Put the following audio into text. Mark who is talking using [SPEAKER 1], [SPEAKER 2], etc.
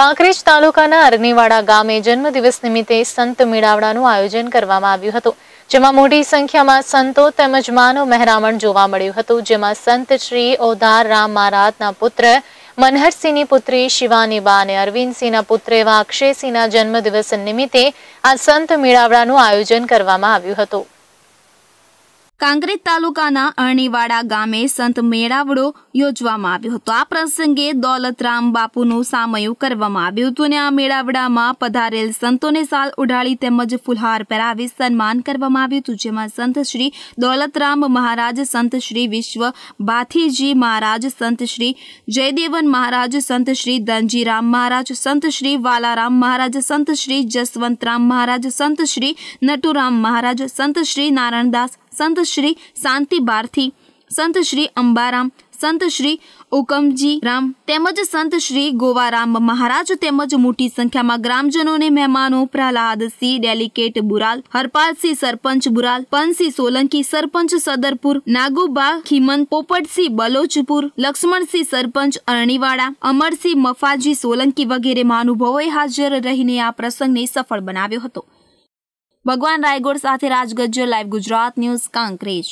[SPEAKER 1] કાંકરેજ તાલુકાના અરણીવાડા ગામે જન્મદિવસ નિમિત્તે સંત મેળાવડાનું આયોજન કરવામાં આવ્યું હતું જેમાં મોટી સંખ્યામાં સંતો તેમજ માનવ મહેરામણ જોવા મળ્યું હતું જેમાં સંત શ્રી ઓધાર રામ મહારાજના પુત્ર મનહરસિંહની પુત્રી શિવાની બા અને અરવિંદસિંહના પુત્ર એવા અક્ષયસિંહના જન્મદિવસ નિમિત્તે આ સંત મેળાવડાનું આયોજન કરવામાં આવ્યું હતું કાંકરેજ
[SPEAKER 2] તાલુકાના અરણીવાડા ગામે સંત મેળાવડો યોજવામાં આવ્યો હતો આ પ્રસંગે દોલતરામ બાપુનું સામયું કરવામાં આવ્યું હતું અને આ મેળાવડામાં પધારેલ સંતોને સાલ ઉઢાડી તેમજ ફુલહાર પહેરાવી સન્માન કરવામાં આવ્યું હતું જેમાં સંત શ્રી દોલતરામ મહારાજ સંત શ્રી વિશ્વ ભાથીજી મહારાજ સંત શ્રી જયદેવન મહારાજ સંત શ્રી ધનજીરામ મહારાજ સંત શ્રી વાલારામ મહારાજ સંત શ્રી જસવંતરામ મહારાજ સંત શ્રી નટુરામ મહારાજ સંત શ્રી નારાયણદાસ संत श्री શાંતિ બારથી સંત શ્રી અંબારામ સંત શ્રી ઓકમજી રામ તેમજ સંત શ્રી ગોવારામ મહારાજ તેમજ મોટી સંખ્યામાં ગ્રામજનોને મહેમાનો પ્રહલાદસિંહ ડેલિકેટ બુરાલ હરપાલસિંહ સરપંચ બુરાલ પનસિંહ સોલંકી સરપંચ સદરપુર નાગુબા ખીમંત પોપટસિંહ બલોચપુર લક્ષ્મણસિંહ સરપંચ અરણીવાડા અમરસિંહ મફાજી સોલંકી વગેરે મહાનુભાવોએ હાજર રહીને આ પ્રસંગને સફળ બનાવ્યો હતો ભગવાન રાયગોડ સાથે રાજગજ્જો લાઈવ ગુજરાત ન્યૂઝ કાંકરેજ